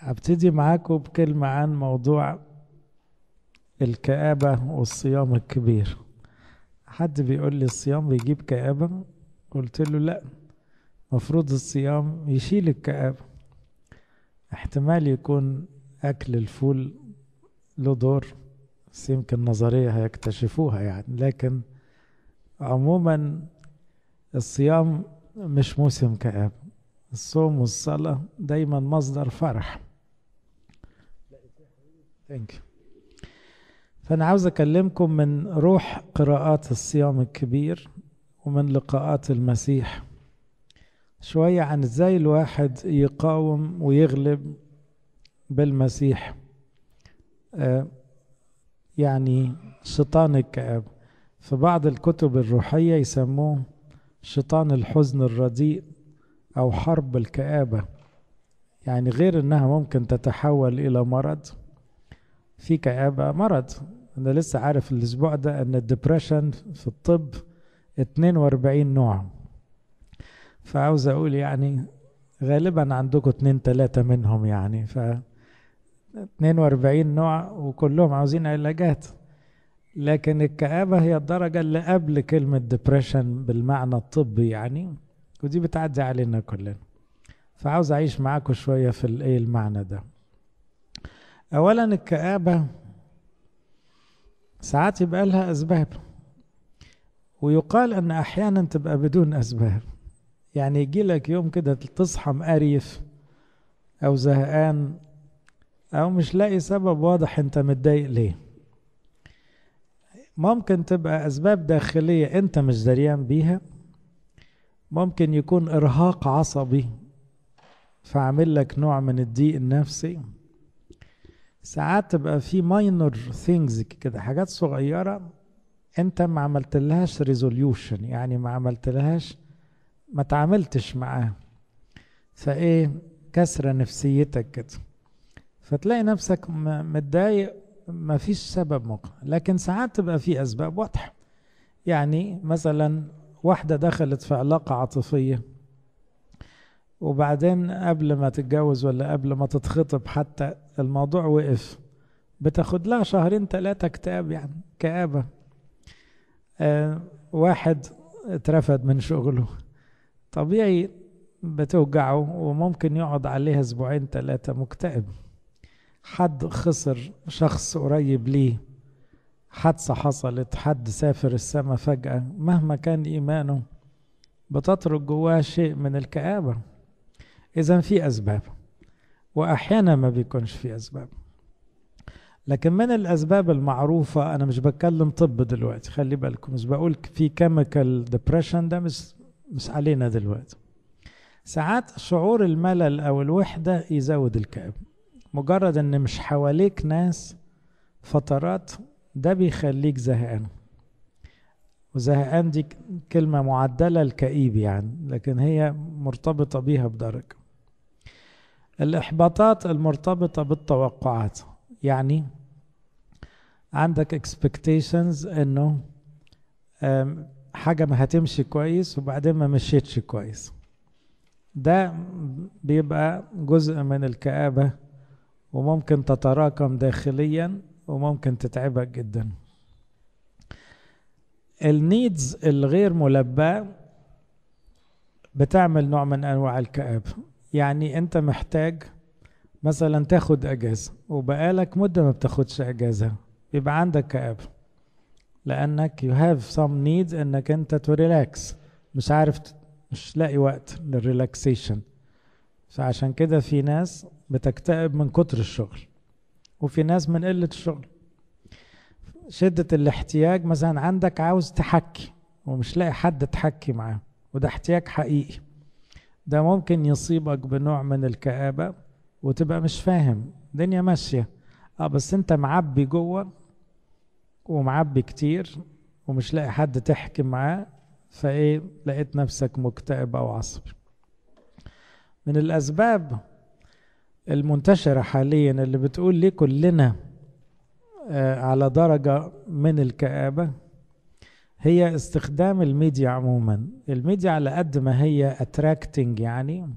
هبتدي معاكم بكلمة عن موضوع الكآبة والصيام الكبير حد بيقول لي الصيام بيجيب كآبة قلت له لا مفروض الصيام يشيل الكآبة احتمال يكون أكل الفول له دور بس يمكن نظرية هيكتشفوها يعني لكن عموما الصيام مش موسم كآبة الصوم والصلاة دايما مصدر فرح Thank you. فأنا عاوز أكلمكم من روح قراءات الصيام الكبير ومن لقاءات المسيح شوية عن إزاي الواحد يقاوم ويغلب بالمسيح آه يعني شيطان الكآب في بعض الكتب الروحية يسموه شيطان الحزن الرديء أو حرب الكآبة يعني غير أنها ممكن تتحول إلى مرض في كآبة مرض أنا لسه عارف الأسبوع ده أن الدبريشن في الطب 42 نوع فعاوز أقول يعني غالبا عندكم اتنين تلاتة منهم يعني ف 42 نوع وكلهم عاوزين علاجات لكن الكآبة هي الدرجة اللي قبل كلمة ديبريشن بالمعنى الطبي يعني ودي بتعدي علينا كلنا فعاوز أعيش معاكم شوية في الإيه المعنى ده أولا الكآبة ساعات يبقى لها أسباب ويقال أن أحيانا تبقى بدون أسباب يعني يجي لك يوم كده تصحى مقريف أو زهقان أو مش لاقي سبب واضح أنت متضايق ليه ممكن تبقى أسباب داخلية أنت مش دريان بيها ممكن يكون إرهاق عصبي فعمل لك نوع من الضيق النفسي ساعات تبقى في ماينور ثينجز كده حاجات صغيرة انت ما عملتلهاش ريزوليوشن يعني ما عملتلهاش ما تعاملتش معاها فايه كسرة نفسيتك كده فتلاقي نفسك متضايق مفيش سبب مقنع لكن ساعات تبقى في اسباب واضحة يعني مثلا واحدة دخلت في علاقة عاطفية وبعدين قبل ما تتجوز ولا قبل ما تتخطب حتى الموضوع وقف بتاخد لها شهرين ثلاثة اكتئاب يعني كآبة آه واحد اترفد من شغله طبيعي بتوجعه وممكن يقعد عليها اسبوعين ثلاثة مكتئب حد خسر شخص قريب ليه حادثة حصلت حد سافر السما فجأة مهما كان إيمانه بتترك جواه شيء من الكآبة إذا في أسباب واحيانا ما بيكونش في اسباب لكن من الاسباب المعروفه انا مش بتكلم طب دلوقتي خلي بالكم مش بقول في كيميكال ديبريشن ده مش مش علينا دلوقتي ساعات شعور الملل او الوحده يزود الكآبة مجرد ان مش حواليك ناس فترات ده بيخليك زهقان وزهقان دي كلمة معدلة الكئيب يعني لكن هي مرتبطة بيها بدرجة الإحباطات المرتبطة بالتوقعات يعني عندك expectations إنه حاجة ما هتمشي كويس وبعدين ما مشيتش كويس ده بيبقى جزء من الكآبة وممكن تتراكم داخليا وممكن تتعبك جدا النيدز الغير ملباه بتعمل نوع من انواع الكآبة يعني انت محتاج مثلا تاخد اجازه وبقالك مده ما بتاخدش اجازه يبقى عندك كآبه لانك you have some needs انك انت تو ريلاكس مش عارف مش لاقي وقت للريلاكسيشن فعشان كده في ناس بتكتئب من كتر الشغل وفي ناس من قلة الشغل شدة الاحتياج مثلا عندك عاوز تحكي ومش لاقي حد تحكي معاه وده احتياج حقيقي ده ممكن يصيبك بنوع من الكآبة وتبقى مش فاهم الدنيا ماشية اه بس انت معبي جوه ومعبي كتير ومش لاقي حد تحكي معاه فايه لقيت نفسك مكتئب او عصبي من الاسباب المنتشرة حاليا اللي بتقول ليه كلنا آه، على درجة من الكآبة هي استخدام الميديا عموما الميديا على قد ما هي اتراكتنج يعني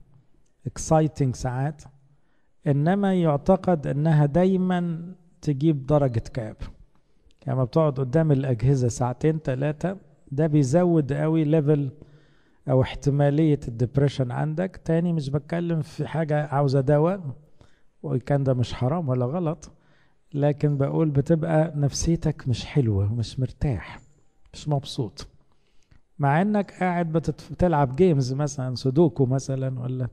اكسايتنج ساعات انما يعتقد انها دايما تجيب درجة كآب يعني لما يعني بتقعد قدام الأجهزة ساعتين ثلاثة ده بيزود قوي ليفل أو احتمالية الدبريشن عندك تاني مش بتكلم في حاجة عاوزة دواء وكان ده مش حرام ولا غلط لكن بقول بتبقى نفسيتك مش حلوة ومش مرتاح مش مبسوط مع انك قاعد بتلعب جيمز مثلا سودوكو مثلا ولا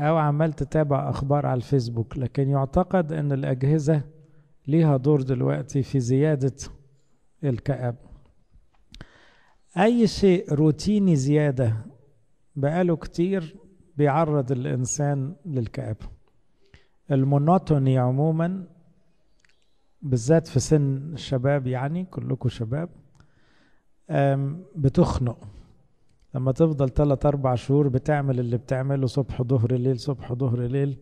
او عمال تتابع اخبار على الفيسبوك لكن يعتقد ان الاجهزه ليها دور دلوقتي في زياده الكآبه اي شيء روتيني زياده بقاله كتير بيعرض الانسان للكآبه المونوتوني عموما بالذات في سن الشباب يعني كلكم شباب بتخنق لما تفضل ثلاث أربع شهور بتعمل اللي بتعمله صبح ظهر ليل صبح ظهر ليل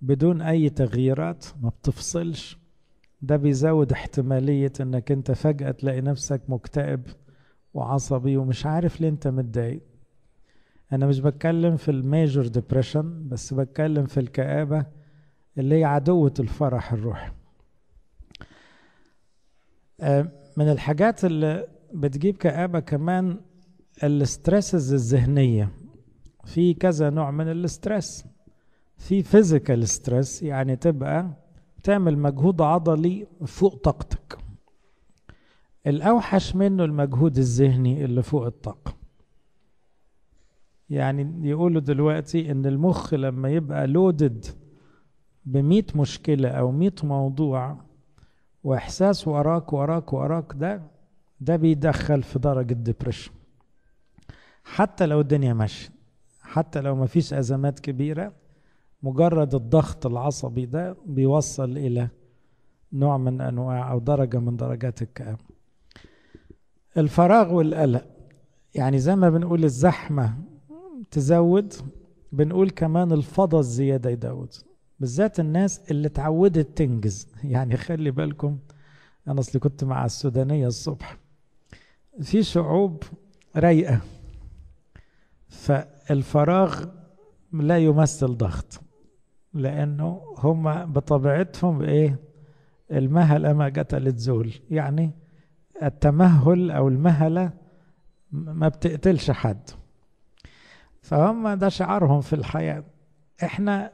بدون أي تغييرات ما بتفصلش ده بيزود احتمالية إنك أنت فجأة تلاقي نفسك مكتئب وعصبي ومش عارف ليه أنت متضايق أنا مش بتكلم في الميجور ديبريشن بس بتكلم في الكآبة اللي هي عدوة الفرح الروحي من الحاجات اللي بتجيب كآبة كمان الاسترسز الذهنية في كذا نوع من الاسترس في فيزيكال ستريس يعني تبقى تعمل مجهود عضلي فوق طاقتك الأوحش منه المجهود الذهني اللي فوق الطاقة يعني يقولوا دلوقتي إن المخ لما يبقى لودد بمية مشكلة أو مية موضوع وإحساس وراك وراك وراك ده ده بيدخل في درجة ديبريشن حتى لو الدنيا ماشية حتى لو مفيش أزمات كبيرة مجرد الضغط العصبي ده بيوصل إلى نوع من أنواع أو درجة من درجات الكآبة الفراغ والقلق يعني زي ما بنقول الزحمة تزود بنقول كمان الفضى الزيادة يزود بالذات الناس اللي اتعودت تنجز يعني خلي بالكم أنا أصلي كنت مع السودانية الصبح في شعوب رايقه فالفراغ لا يمثل ضغط لانه هما بطبيعتهم ايه المهل اما قتلت زول يعني التمهل او المهله ما بتقتلش حد فهم ده شعارهم في الحياه احنا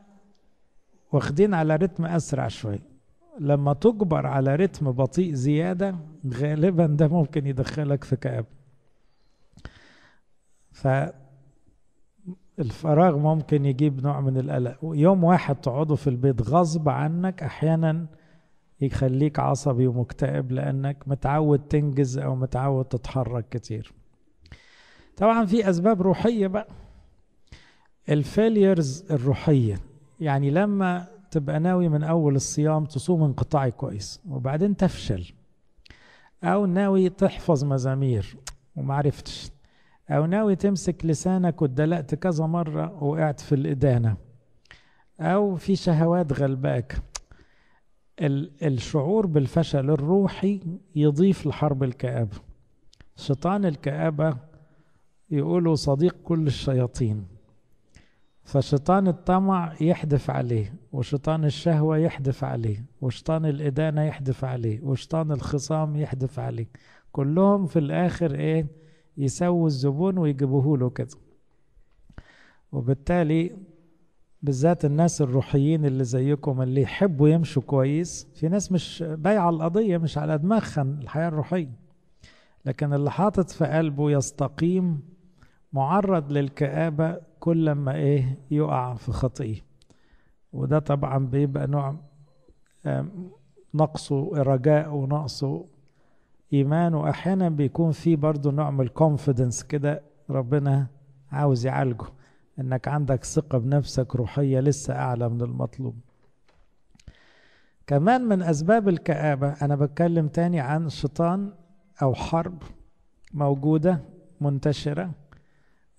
واخدين على رتم اسرع شويه لما تجبر على رتم بطيء زيادة غالبا ده ممكن يدخلك في كآبة فالفراغ ممكن يجيب نوع من القلق ويوم واحد تقعده في البيت غصب عنك أحيانا يخليك عصبي ومكتئب لأنك متعود تنجز أو متعود تتحرك كتير طبعا في أسباب روحية بقى الفيليرز الروحية يعني لما تبقى ناوي من أول الصيام تصوم انقطاعي كويس وبعدين تفشل أو ناوي تحفظ مزامير ومعرفتش أو ناوي تمسك لسانك واتدلقت كذا مرة وقعت في الإدانة أو في شهوات غلباك الشعور بالفشل الروحي يضيف لحرب الكآبة شيطان الكآبة يقولوا صديق كل الشياطين فشيطان الطمع يحدف عليه وشيطان الشهوة يحدف عليه وشيطان الإدانة يحدف عليه وشيطان الخصام يحدف عليه كلهم في الآخر إيه يسووا الزبون ويجيبوه له كده وبالتالي بالذات الناس الروحيين اللي زيكم اللي يحبوا يمشوا كويس في ناس مش بايعة القضية مش على دماغها الحياة الروحية لكن اللي حاطط في قلبه يستقيم معرض للكآبة كل ما إيه يقع في خطية وده طبعا بيبقى نوع نقصه رجاء ونقصه إيمان وأحيانا بيكون فيه برضه نوع من الكونفيدنس كده ربنا عاوز يعالجه إنك عندك ثقة بنفسك روحية لسه أعلى من المطلوب كمان من أسباب الكآبة أنا بتكلم تاني عن شيطان أو حرب موجودة منتشرة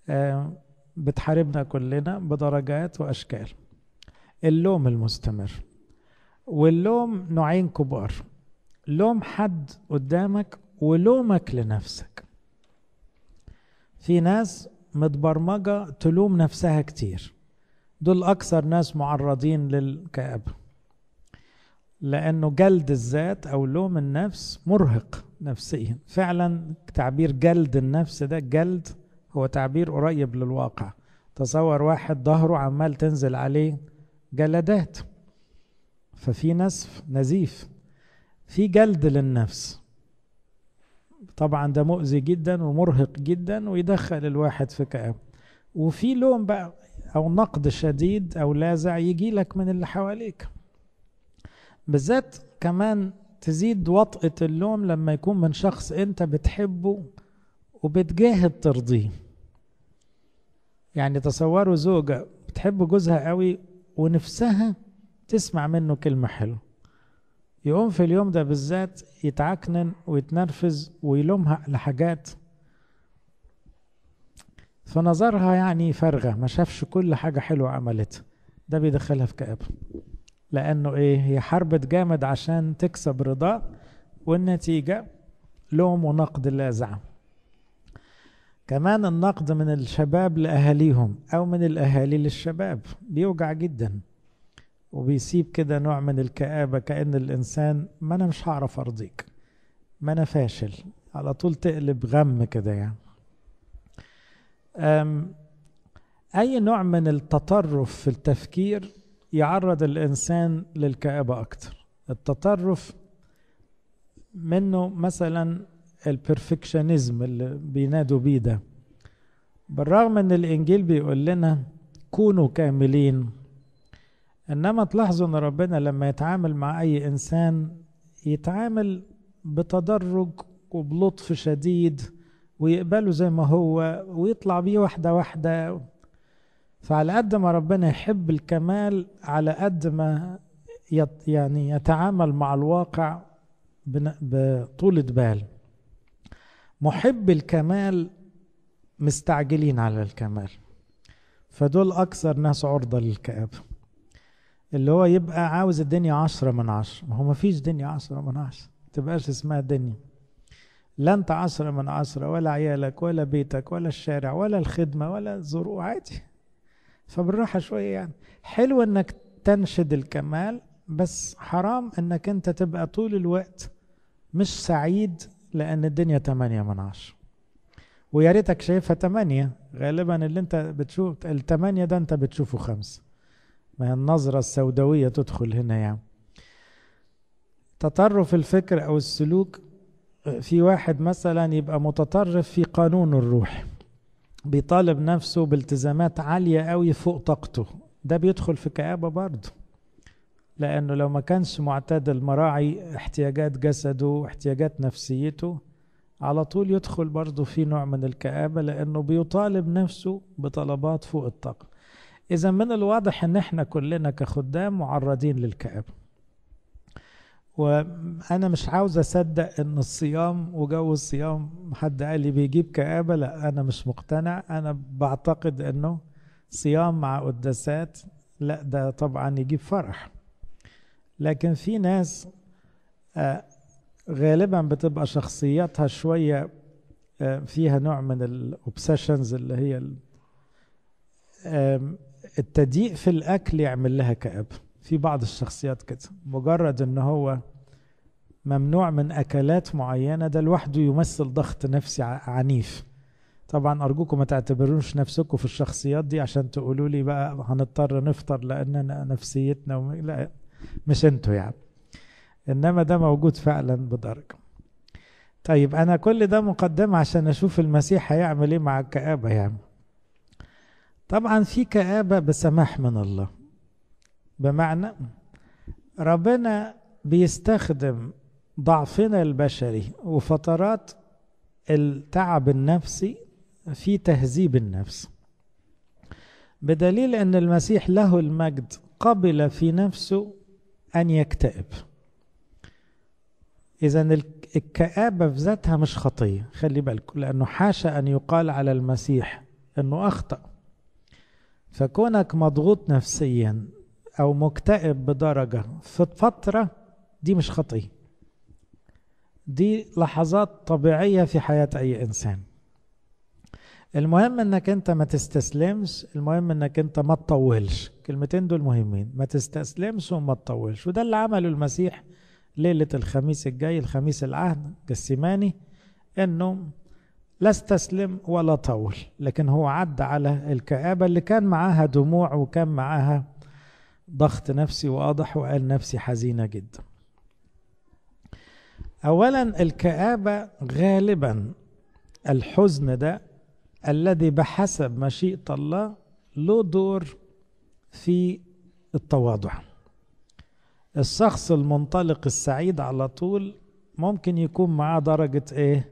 آه، بتحاربنا كلنا بدرجات وأشكال اللوم المستمر واللوم نوعين كبار لوم حد قدامك ولومك لنفسك في ناس متبرمجة تلوم نفسها كتير دول أكثر ناس معرضين للكآبة لأنه جلد الذات أو لوم النفس مرهق نفسيا فعلا تعبير جلد النفس ده جلد هو تعبير قريب للواقع تصور واحد ظهره عمال تنزل عليه جلدات ففي نسف نزيف في جلد للنفس طبعا ده مؤذي جدا ومرهق جدا ويدخل الواحد في كآب وفي لوم بقى او نقد شديد او لاذع يجي لك من اللي حواليك بالذات كمان تزيد وطأة اللوم لما يكون من شخص انت بتحبه وبتجاهد ترضيه يعني تصوروا زوجة بتحب جوزها قوي ونفسها تسمع منه كلمة حلوة يقوم في اليوم ده بالذات يتعكنن ويتنرفز ويلومها لحاجات فنظرها يعني فارغة ما شافش كل حاجة حلوة عملتها ده بيدخلها في كآبة لأنه إيه هي حربت جامد عشان تكسب رضاه والنتيجة لوم ونقد لاذع كمان النقد من الشباب لأهاليهم أو من الأهالي للشباب بيوجع جدا وبيسيب كده نوع من الكآبة كأن الإنسان ما أنا مش هعرف أرضيك ما أنا فاشل على طول تقلب غم كده يعني أي نوع من التطرف في التفكير يعرض الإنسان للكآبة أكتر التطرف منه مثلا البرفكشنزم اللي بينادوا بيه ده بالرغم ان الانجيل بيقول لنا كونوا كاملين انما تلاحظوا ان ربنا لما يتعامل مع اي انسان يتعامل بتدرج وبلطف شديد ويقبله زي ما هو ويطلع بيه واحده واحده فعلى قد ما ربنا يحب الكمال على قد ما يعني يتعامل مع الواقع بطولة بال محب الكمال مستعجلين على الكمال فدول أكثر ناس عرضة للكآبة اللي هو يبقى عاوز الدنيا عشرة من عشرة ما هو مفيش دنيا عشرة من عشرة تبقاش اسمها دنيا لا انت عشرة من عشرة ولا عيالك ولا بيتك ولا الشارع ولا الخدمة ولا الظروف عادي فبالراحة شوية يعني حلو انك تنشد الكمال بس حرام انك انت تبقى طول الوقت مش سعيد لأن الدنيا تمانية من عشرة ويا ريتك شايفها تمانية غالبا اللي انت بتشوف التمانية ده انت بتشوفه خمسة ما هي النظرة السوداوية تدخل هنا يعني تطرف الفكر أو السلوك في واحد مثلا يبقى متطرف في قانون الروح بيطالب نفسه بالتزامات عالية قوي فوق طاقته ده بيدخل في كآبة برضه لأنه لو ما كانش معتاد المراعي احتياجات جسده واحتياجات نفسيته على طول يدخل برضه في نوع من الكآبة لأنه بيطالب نفسه بطلبات فوق الطاقة إذا من الواضح أن احنا كلنا كخدام معرضين للكآبة وأنا مش عاوز أصدق أن الصيام وجو الصيام حد قال لي بيجيب كآبة لا أنا مش مقتنع أنا بعتقد أنه صيام مع قداسات لا ده طبعا يجيب فرح لكن في ناس آه، غالبا بتبقى شخصياتها شوية آه، فيها نوع من الأوبسيشنز اللي هي التضييق في الأكل يعمل لها كآب في بعض الشخصيات كده مجرد ان هو ممنوع من اكلات معينه ده لوحده يمثل ضغط نفسي عنيف طبعا ارجوكم ما تعتبرونش نفسكم في الشخصيات دي عشان تقولوا لي بقى هنضطر نفطر لاننا نفسيتنا وم... لا مش انتوا يعني انما ده موجود فعلا بدرجه طيب انا كل ده مقدمه عشان اشوف المسيح هيعمل ايه مع الكابه يعني طبعا في كابه بسماح من الله بمعنى ربنا بيستخدم ضعفنا البشري وفترات التعب النفسي في تهذيب النفس بدليل ان المسيح له المجد قبل في نفسه أن يكتئب إذا الكآبة في ذاتها مش خطية خلي بالك لأنه حاشا أن يقال على المسيح أنه أخطأ فكونك مضغوط نفسيا أو مكتئب بدرجة في فترة دي مش خطية دي لحظات طبيعية في حياة أي إنسان المهم انك انت ما تستسلمش المهم انك انت ما تطولش الكلمتين دول مهمين ما تستسلمش وما تطولش وده اللي عمله المسيح ليلة الخميس الجاي الخميس العهد جسيماني انه لا استسلم ولا طول لكن هو عدى على الكآبة اللي كان معاها دموع وكان معاها ضغط نفسي واضح وقال نفسي حزينة جدا اولا الكآبة غالبا الحزن ده الذي بحسب مشيئة الله له دور في التواضع الشخص المنطلق السعيد على طول ممكن يكون معاه درجة ايه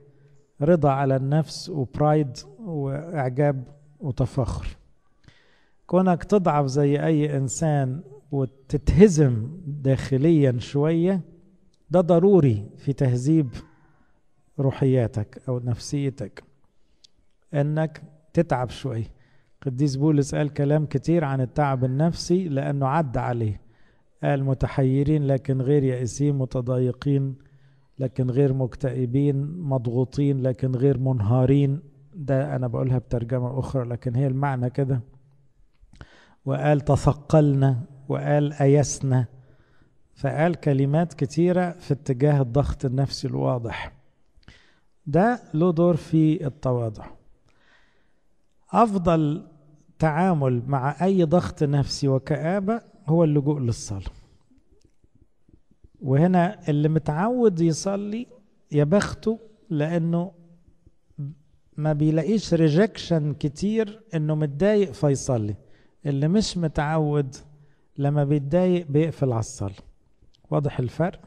رضا على النفس وبرايد واعجاب وتفاخر كونك تضعف زي اي انسان وتتهزم داخليا شوية ده ضروري في تهذيب روحياتك او نفسيتك انك تتعب شوية قديس بولس قال كلام كتير عن التعب النفسي لأنه عدى عليه قال متحيرين لكن غير يائسين متضايقين لكن غير مكتئبين مضغوطين لكن غير منهارين ده أنا بقولها بترجمة أخرى لكن هي المعنى كده وقال تثقلنا وقال أيسنا فقال كلمات كتيرة في اتجاه الضغط النفسي الواضح ده له دور في التواضع أفضل التعامل مع أي ضغط نفسي وكآبة هو اللجوء للصلاة وهنا اللي متعود يصلي يا بخته لأنه ما بيلاقيش ريجكشن كتير إنه متضايق فيصلي اللي مش متعود لما بيتضايق بيقفل على الصلاة واضح الفرق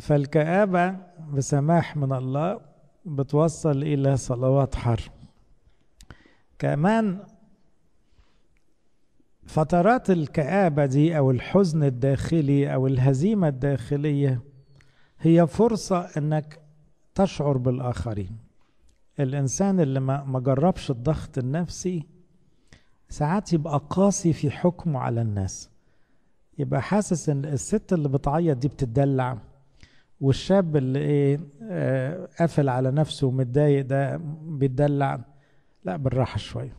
فالكآبة بسماح من الله بتوصل إلى صلوات حر كمان فترات الكآبة دي أو الحزن الداخلي أو الهزيمة الداخلية هي فرصة إنك تشعر بالآخرين الإنسان اللي ما جربش الضغط النفسي ساعات يبقى قاسي في حكمه على الناس يبقى حاسس إن الست اللي بتعيط دي بتدلع والشاب اللي ايه آه، قافل على نفسه ومتضايق ده بيتدلع لا بالراحه شويه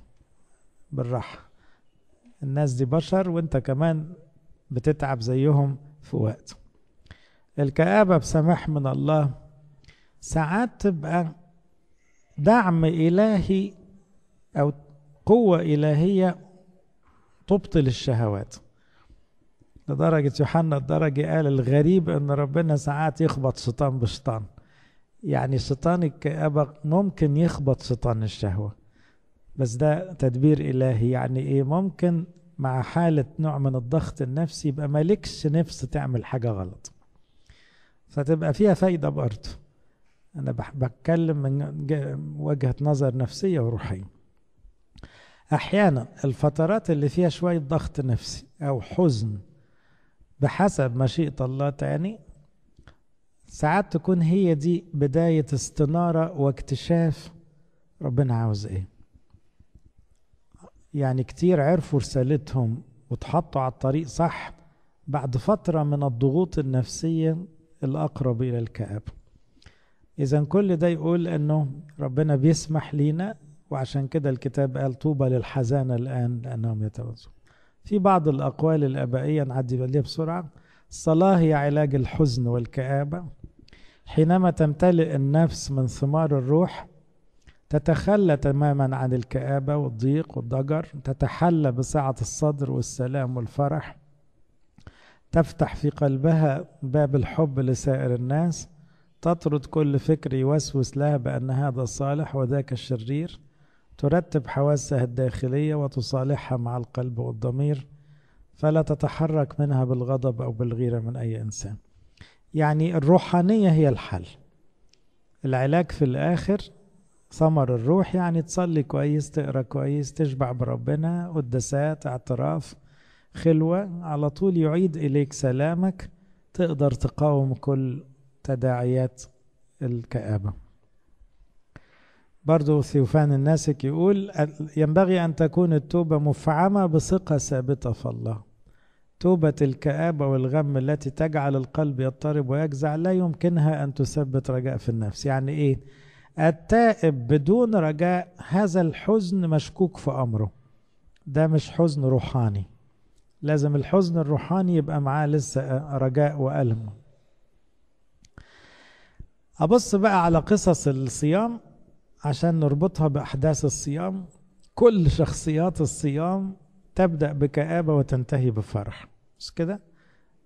بالراحه الناس دي بشر وانت كمان بتتعب زيهم في وقت الكآبة بسماح من الله ساعات تبقى دعم إلهي أو قوة إلهية تبطل الشهوات لدرجة يوحنا الدرجة قال الغريب أن ربنا ساعات يخبط شيطان بشيطان يعني شيطان الكآبة ممكن يخبط شيطان الشهوة بس ده تدبير إلهي يعني إيه ممكن مع حالة نوع من الضغط النفسي يبقى مالكش نفس تعمل حاجة غلط فتبقى فيها فايدة برضه أنا بتكلم من وجهة نظر نفسية وروحية أحيانا الفترات اللي فيها شوية ضغط نفسي أو حزن بحسب مشيئة الله تاني ساعات تكون هي دي بداية استنارة واكتشاف ربنا عاوز ايه يعني كتير عرفوا رسالتهم واتحطوا على الطريق صح بعد فترة من الضغوط النفسية الأقرب إلى الكآبة إذا كل ده يقول أنه ربنا بيسمح لينا وعشان كده الكتاب قال طوبى للحزانة الآن لأنهم يتوزون في بعض الأقوال الآبائية نعدي عليها بسرعة الصلاة هي علاج الحزن والكآبة حينما تمتلئ النفس من ثمار الروح تتخلى تماما عن الكآبة والضيق والضجر تتحلى بسعة الصدر والسلام والفرح تفتح في قلبها باب الحب لسائر الناس تطرد كل فكر يوسوس لها بأن هذا صالح وذاك الشرير ترتب حواسها الداخلية وتصالحها مع القلب والضمير فلا تتحرك منها بالغضب أو بالغيرة من أي إنسان يعني الروحانية هي الحل العلاج في الآخر ثمر الروح يعني تصلي كويس تقرا كويس تشبع بربنا قداسات اعتراف خلوة على طول يعيد إليك سلامك تقدر تقاوم كل تداعيات الكآبة برضو ثيوفان الناسك يقول ينبغي أن تكون التوبة مفعمة بثقة ثابتة في الله توبة الكآبة والغم التي تجعل القلب يضطرب ويجزع لا يمكنها أن تثبت رجاء في النفس يعني إيه؟ التائب بدون رجاء هذا الحزن مشكوك في أمره ده مش حزن روحاني لازم الحزن الروحاني يبقى معاه لسه رجاء وألم أبص بقى على قصص الصيام عشان نربطها بأحداث الصيام كل شخصيات الصيام تبدأ بكآبة وتنتهي بفرح مش كده؟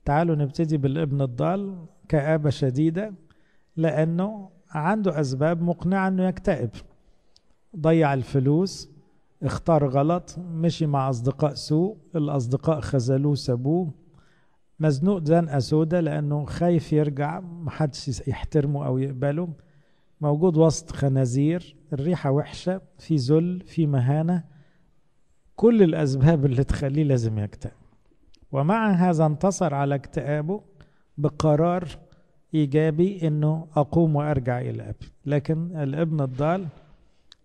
تعالوا نبتدي بالابن الضال كآبة شديدة لأنه عنده أسباب مقنعة أنه يكتئب ضيع الفلوس اختار غلط مشي مع أصدقاء سوء الأصدقاء خذلوه سابوه مزنوق زنقة سودة لأنه خايف يرجع محدش يحترمه أو يقبله موجود وسط خنازير الريحة وحشة في ذل في مهانة كل الأسباب اللي تخليه لازم يكتئب ومع هذا انتصر على اكتئابه بقرار إيجابي أنه أقوم وأرجع إلى أبي لكن الابن الضال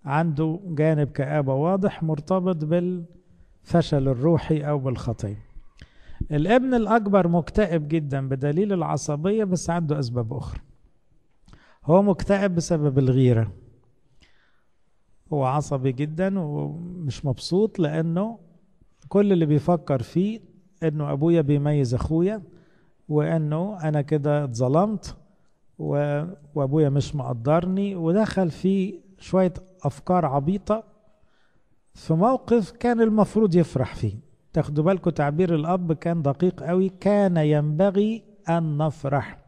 عنده جانب كآبة واضح مرتبط بالفشل الروحي أو بالخطية الابن الأكبر مكتئب جدا بدليل العصبية بس عنده أسباب أخرى هو مكتئب بسبب الغيرة هو عصبي جدا ومش مبسوط لأنه كل اللي بيفكر فيه أنه أبويا بيميز أخويا وأنه أنا كده اتظلمت وأبويا مش مقدرني ودخل في شوية أفكار عبيطة في موقف كان المفروض يفرح فيه تاخدوا بالكم تعبير الأب كان دقيق قوي كان ينبغي أن نفرح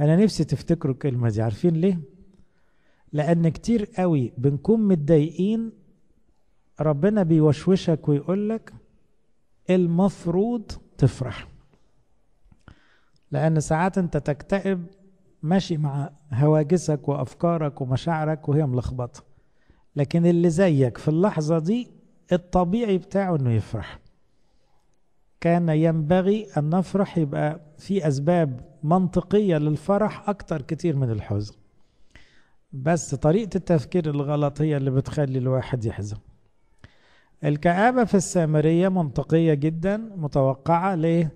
انا نفسي تفتكروا الكلمه دي عارفين ليه لان كتير قوي بنكون متضايقين ربنا بيوشوشك ويقولك المفروض تفرح لان ساعات انت تكتئب ماشي مع هواجسك وافكارك ومشاعرك وهي ملخبطه لكن اللي زيك في اللحظه دي الطبيعي بتاعه انه يفرح كان ينبغي أن نفرح يبقى في أسباب منطقية للفرح أكتر كتير من الحزن بس طريقة التفكير الغلط هي اللي بتخلي الواحد يحزن الكآبة في السامرية منطقية جدا متوقعة ليه؟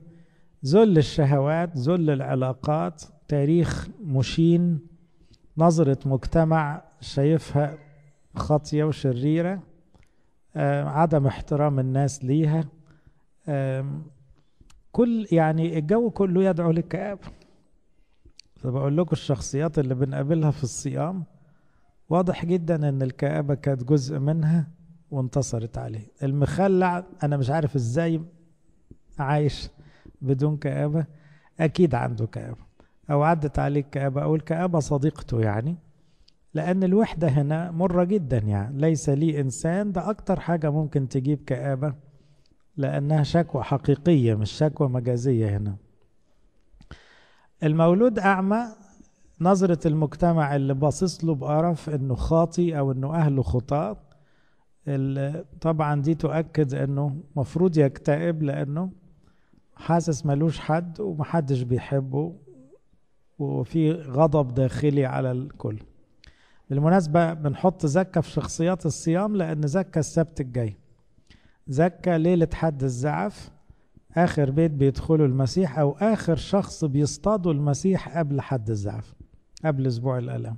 ذل الشهوات ذل العلاقات تاريخ مشين نظرة مجتمع شايفها خاطية وشريرة آه، عدم احترام الناس ليها كل يعني الجو كله يدعو للكآبة فبقول لكم الشخصيات اللي بنقابلها في الصيام واضح جدا ان الكآبة كانت جزء منها وانتصرت عليه المخلع انا مش عارف ازاي عايش بدون كآبة اكيد عنده كآبة او عدت عليه الكآبة او الكآبة صديقته يعني لأن الوحدة هنا مرة جدا يعني ليس لي إنسان ده أكتر حاجة ممكن تجيب كآبة لأنها شكوى حقيقية مش شكوى مجازية هنا المولود أعمى نظرة المجتمع اللي باصص له بقرف إنه خاطي أو إنه أهله خطاة طبعا دي تؤكد إنه مفروض يكتئب لأنه حاسس ملوش حد ومحدش بيحبه وفي غضب داخلي على الكل بالمناسبة بنحط زكا في شخصيات الصيام لأن زكا السبت الجاي زكى ليلة حد الزعف آخر بيت بيدخله المسيح أو آخر شخص بيصطادوا المسيح قبل حد الزعف قبل أسبوع الألم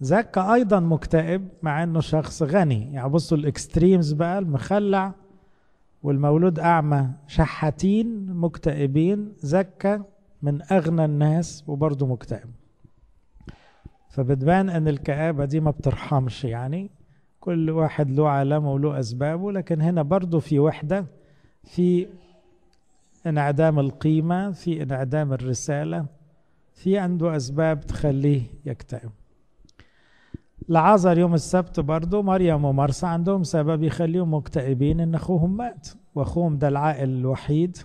زكى أيضا مكتئب مع إنه شخص غني يعني بصوا الإكستريمز بقى المخلع والمولود أعمى شحاتين مكتئبين زكى من أغنى الناس وبرضه مكتئب فبتبان ان الكآبة دي ما بترحمش يعني كل واحد له عالمه وله أسبابه لكن هنا برضه في وحدة في انعدام القيمة في انعدام الرسالة في عنده أسباب تخليه يكتئب لعازر يوم السبت برضه مريم ومرسى عندهم سبب يخليهم مكتئبين ان اخوهم مات واخوهم ده العائل الوحيد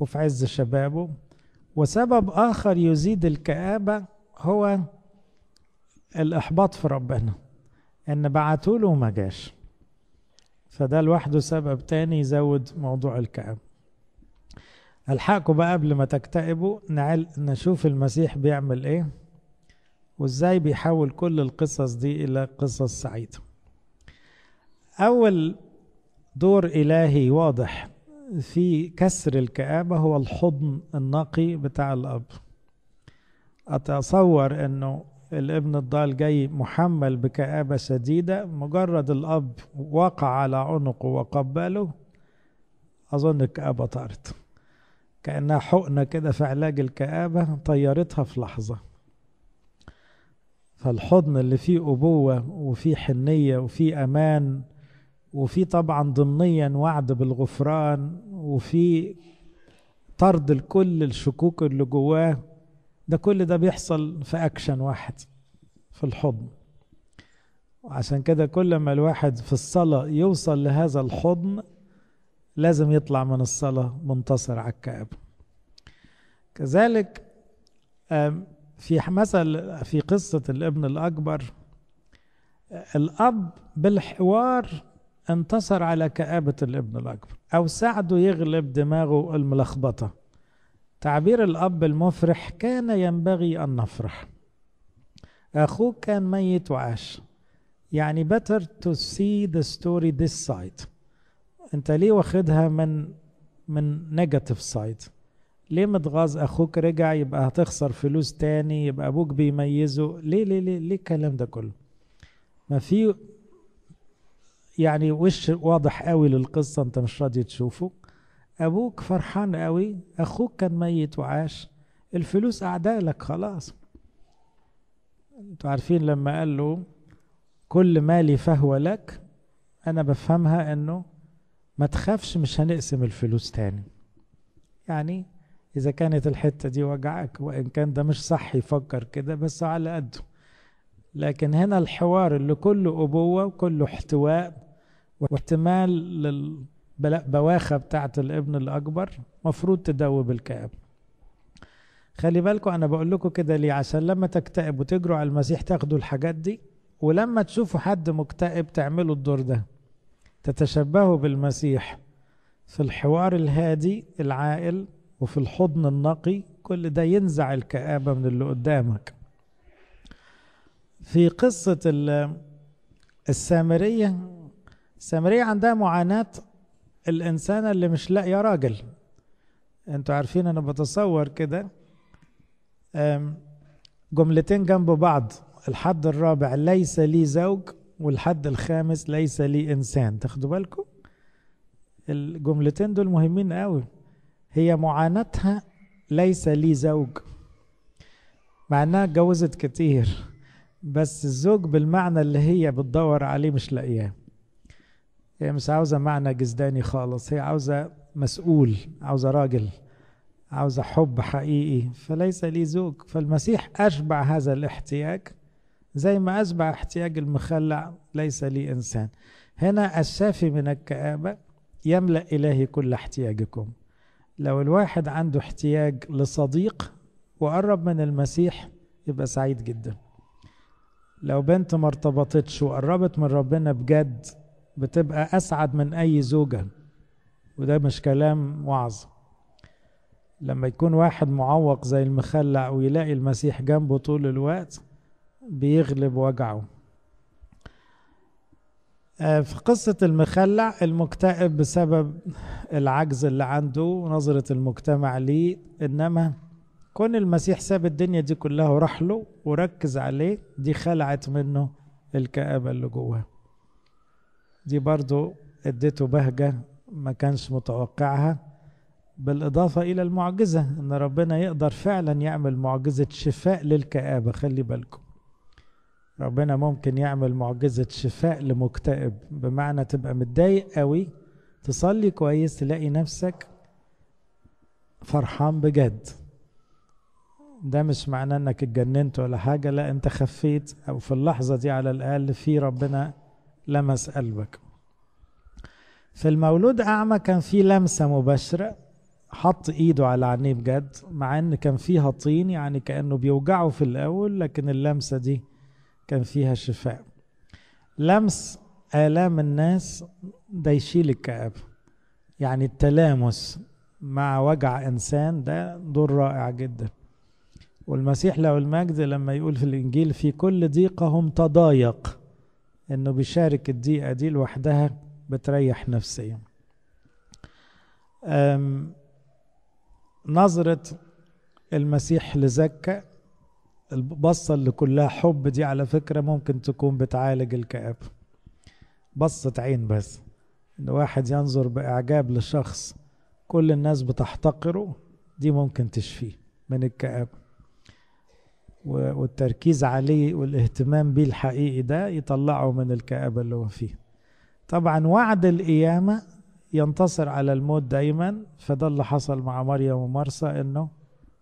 وفي عز شبابه وسبب اخر يزيد الكآبة هو الاحباط في ربنا ان بعتوا له وما جاش فده لوحده سبب تاني يزود موضوع الكآبة الحقوا بقى قبل ما تكتئبوا نعل نشوف المسيح بيعمل ايه وازاي بيحول كل القصص دي الى قصص سعيده اول دور الهي واضح في كسر الكآبة هو الحضن النقي بتاع الأب أتصور أنه الابن الضال جاي محمل بكآبة شديدة مجرد الأب وقع على عنقه وقبله أظن الكآبة طارت كأنها حقنة كده في علاج الكآبة طيرتها في لحظة فالحضن اللي فيه أبوة وفيه حنية وفيه أمان وفيه طبعا ضمنيا وعد بالغفران وفيه طرد لكل الشكوك اللي جواه ده كل ده بيحصل في اكشن واحد في الحضن وعشان كده كل ما الواحد في الصلاة يوصل لهذا الحضن لازم يطلع من الصلاة منتصر على الكآبة كذلك في مثل في قصة الابن الأكبر الأب بالحوار انتصر على كآبة الابن الأكبر أو ساعده يغلب دماغه الملخبطة تعبير الأب المفرح كان ينبغي أن نفرح أخوك كان ميت وعاش يعني better to see the story this side أنت ليه واخدها من من negative side ليه متغاظ أخوك رجع يبقى هتخسر فلوس تاني يبقى أبوك بيميزه ليه ليه ليه ليه الكلام ده كله ما في يعني وش واضح قوي للقصة أنت مش راضي تشوفه أبوك فرحان قوي أخوك كان ميت وعاش الفلوس أعداء لك خلاص أنتوا عارفين لما قال له كل مالي فهو لك أنا بفهمها أنه ما تخافش مش هنقسم الفلوس تاني يعني إذا كانت الحتة دي وجعك وإن كان ده مش صح يفكر كده بس على قده لكن هنا الحوار اللي كله أبوة وكله احتواء واحتمال لل بواخة بتاعة الابن الأكبر مفروض تدوب الكآبة خلي بالكم أنا بقول لكم كده ليه عشان لما تكتئب وتجروا على المسيح تاخدوا الحاجات دي ولما تشوفوا حد مكتئب تعملوا الدور ده تتشبهوا بالمسيح في الحوار الهادي العائل وفي الحضن النقي كل ده ينزع الكآبة من اللي قدامك في قصة السامرية السامرية عندها معاناة الانسانه اللي مش لاقيه راجل انتوا عارفين انا بتصور كده جملتين جنب بعض الحد الرابع ليس لي زوج والحد الخامس ليس لي انسان تاخدوا بالكم الجملتين دول مهمين قوي هي معاناتها ليس لي زوج مع انها اتجوزت كتير بس الزوج بالمعنى اللي هي بتدور عليه مش لاقياه هي مش عاوزة معنى جزداني خالص هي عاوزة مسؤول عاوزة راجل عاوزة حب حقيقي فليس لي زوج فالمسيح أشبع هذا الاحتياج زي ما أشبع احتياج المخلع ليس لي إنسان هنا الشافي من الكآبة يملأ إلهي كل احتياجكم لو الواحد عنده احتياج لصديق وقرب من المسيح يبقى سعيد جدا لو بنت ما ارتبطتش وقربت من ربنا بجد بتبقى أسعد من أي زوجة وده مش كلام وعظ لما يكون واحد معوق زي المخلع ويلاقي المسيح جنبه طول الوقت بيغلب وجعه آه، في قصة المخلع المكتئب بسبب العجز اللي عنده ونظرة المجتمع ليه إنما كون المسيح ساب الدنيا دي كلها وراح له وركز عليه دي خلعت منه الكآبة اللي جواه دي برضو اديته بهجة ما كانش متوقعها بالإضافة إلى المعجزة إن ربنا يقدر فعلا يعمل معجزة شفاء للكآبة خلي بالكم ربنا ممكن يعمل معجزة شفاء لمكتئب بمعنى تبقى متضايق قوي تصلي كويس تلاقي نفسك فرحان بجد ده مش معناه انك اتجننت ولا حاجة لا انت خفيت او في اللحظة دي على الاقل في ربنا لمس قلبك في المولود أعمى كان في لمسة مباشرة حط إيده على عينيه بجد مع إن كان فيها طين يعني كأنه بيوجعه في الأول لكن اللمسة دي كان فيها شفاء لمس آلام الناس ده يشيل الكآبة يعني التلامس مع وجع إنسان ده دور رائع جدا والمسيح له المجد لما يقول في الإنجيل في كل هم تضايق انه بيشارك الدقيقة دي لوحدها بتريح نفسيا نظرة المسيح لزكا البصة اللي كلها حب دي على فكرة ممكن تكون بتعالج الكآبة بصة عين بس إن واحد ينظر بإعجاب لشخص كل الناس بتحتقره دي ممكن تشفيه من الكآبة والتركيز عليه والاهتمام بيه الحقيقي ده يطلعه من الكآبة اللي هو فيه طبعا وعد القيامة ينتصر على الموت دايما فده اللي حصل مع مريم ومرسى انه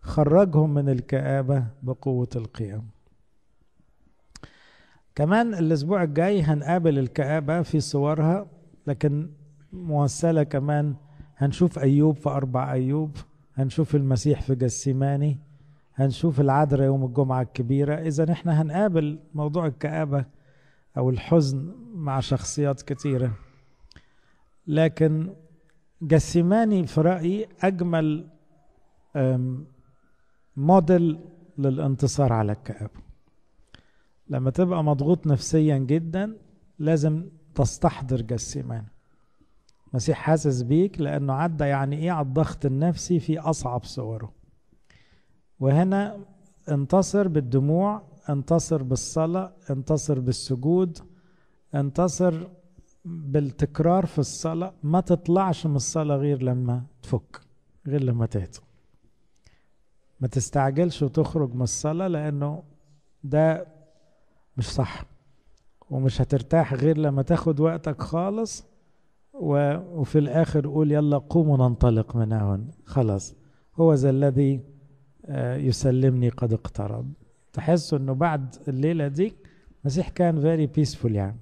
خرجهم من الكآبة بقوة القيامة كمان الاسبوع الجاي هنقابل الكآبة في صورها لكن موسلة كمان هنشوف أيوب في أربع أيوب هنشوف المسيح في جسيماني هنشوف العذراء يوم الجمعة الكبيرة إذا نحن هنقابل موضوع الكآبة أو الحزن مع شخصيات كثيرة لكن جسيماني في رأيي أجمل موديل للانتصار على الكآبة لما تبقى مضغوط نفسيا جدا لازم تستحضر جسيماني مسيح حاسس بيك لأنه عدى يعني إيه على الضغط النفسي في أصعب صوره وهنا انتصر بالدموع انتصر بالصلاة انتصر بالسجود انتصر بالتكرار في الصلاة ما تطلعش من الصلاة غير لما تفك غير لما تهتم ما تستعجلش وتخرج من الصلاة لأنه ده مش صح ومش هترتاح غير لما تاخد وقتك خالص وفي الآخر قول يلا قوموا ننطلق من هون خلاص هو ذا الذي آه، يسلمني قد اقترب تحس انه بعد الليله دي المسيح كان فيري بيسفول يعني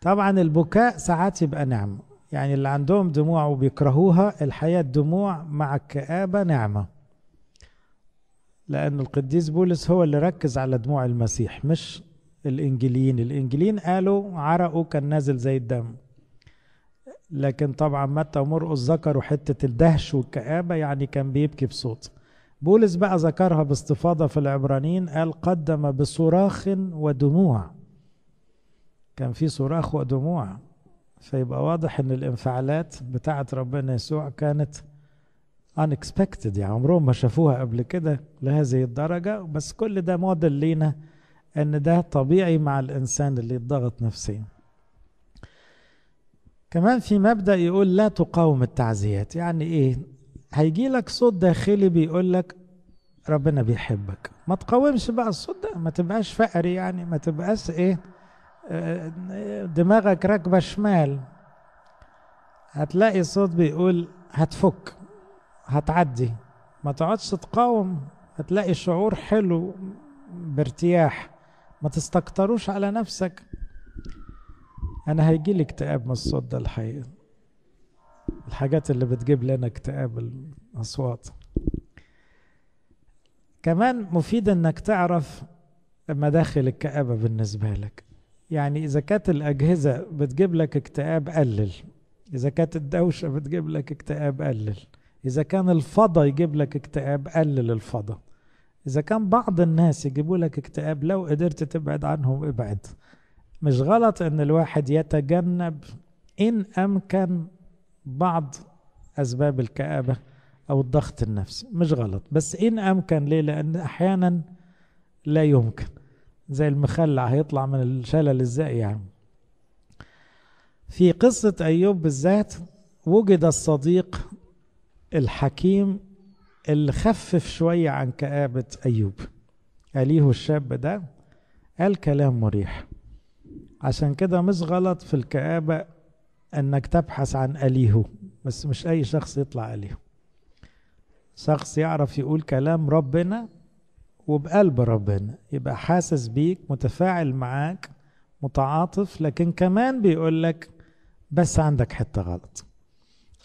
طبعا البكاء ساعات يبقى نعمه يعني اللي عندهم دموع وبيكرهوها الحقيقه الدموع مع الكآبه نعمه لأن القديس بولس هو اللي ركز على دموع المسيح مش الإنجليين الإنجليين قالوا عرقه كان نازل زي الدم لكن طبعا متى ومرقس ذكروا حتة الدهش والكآبة يعني كان بيبكي بصوت بولس بقى ذكرها باستفاضة في العبرانيين قال قدم بصراخ ودموع كان في صراخ ودموع فيبقى واضح ان الانفعالات بتاعة ربنا يسوع كانت unexpected يعني عمرهم ما شافوها قبل كده لهذه الدرجة بس كل ده موديل لينا ان ده طبيعي مع الانسان اللي يتضغط نفسيا كمان في مبدأ يقول لا تقاوم التعزيات يعني ايه هيجي لك صوت داخلي بيقول لك ربنا بيحبك ما تقاومش بقى الصوت ده ما تبقاش فقري يعني ما تبقاش ايه آه، دماغك راكبه شمال هتلاقي صوت بيقول هتفك هتعدي ما تقعدش تقاوم هتلاقي شعور حلو بارتياح ما تستكتروش على نفسك انا هيجيلي اكتئاب من الصوت ده الحقيقه الحاجات اللي بتجيب لنا اكتئاب الأصوات كمان مفيد انك تعرف مداخل الكآبة بالنسبة لك يعني إذا كانت الأجهزة بتجيب لك اكتئاب قلل إذا كانت الدوشة بتجيب لك اكتئاب قلل إذا كان الفضا يجيب لك اكتئاب قلل الفضا إذا كان بعض الناس يجيبوا لك اكتئاب لو قدرت تبعد عنهم ابعد مش غلط إن الواحد يتجنب إن أمكن بعض أسباب الكآبة أو الضغط النفسي مش غلط بس إن أمكن ليه لأن أحيانا لا يمكن زي المخلع هيطلع من الشلل إزاي يعني في قصة أيوب بالذات وجد الصديق الحكيم اللي خفف شوية عن كآبة أيوب أليه الشاب ده قال كلام مريح عشان كده مش غلط في الكآبة أنك تبحث عن أليهو بس مش أي شخص يطلع أليهو شخص يعرف يقول كلام ربنا وبقلب ربنا يبقى حاسس بيك متفاعل معاك متعاطف لكن كمان بيقول لك بس عندك حتة غلط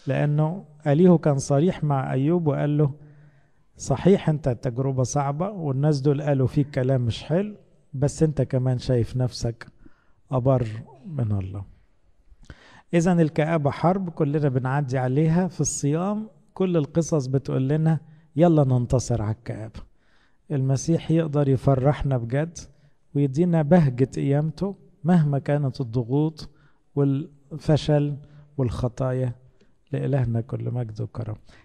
لأنه أليهو كان صريح مع أيوب وقال له صحيح أنت التجربة صعبة والناس دول قالوا فيك كلام مش حلو بس أنت كمان شايف نفسك أبر من الله إذا الكآبة حرب كلنا بنعدي عليها في الصيام كل القصص بتقول لنا يلا ننتصر على الكآبة المسيح يقدر يفرحنا بجد ويدينا بهجة قيامته مهما كانت الضغوط والفشل والخطايا لإلهنا كل مجد وكرم